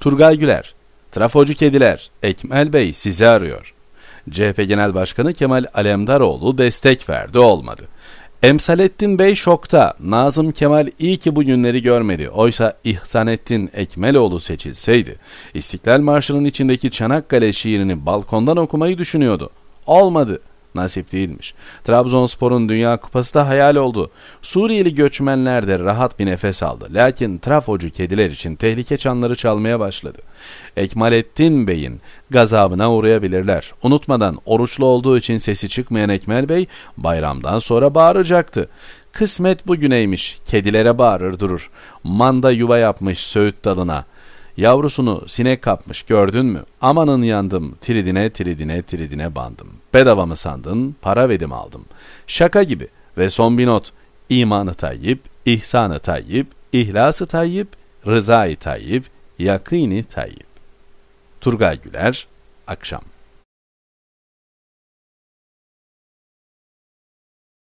Turgay Güler, Trafocu Kediler, Ekmel Bey sizi arıyor. CHP Genel Başkanı Kemal Alemdaroğlu destek verdi olmadı. Emsalettin Bey şokta. Nazım Kemal iyi ki bu günleri görmedi. Oysa İhsanettin Ekmeloğlu seçilseydi İstiklal Marşı'nın içindeki Çanakkale şiirini balkondan okumayı düşünüyordu. Olmadı nasip değilmiş. Trabzonspor'un Dünya Kupası da hayal oldu. Suriyeli göçmenler de rahat bir nefes aldı. Lakin trafocu kediler için tehlike çanları çalmaya başladı. Ekmalettin Bey'in gazabına uğrayabilirler. Unutmadan oruçlu olduğu için sesi çıkmayan Ekmel Bey bayramdan sonra bağıracaktı. Kısmet bugüneymiş. Kedilere bağırır durur. Manda yuva yapmış söğüt dalına.'' Yavrusunu sinek kapmış gördün mü? Amanın yandım, tridine tridine tridine bandım. Bedava mı sandın, para verdim aldım. Şaka gibi ve son bir not. İmanı tayyip, ihsanı tayyip, ihlası tayyip, rızayı tayyip, yakini tayyip. Turgay Güler, Akşam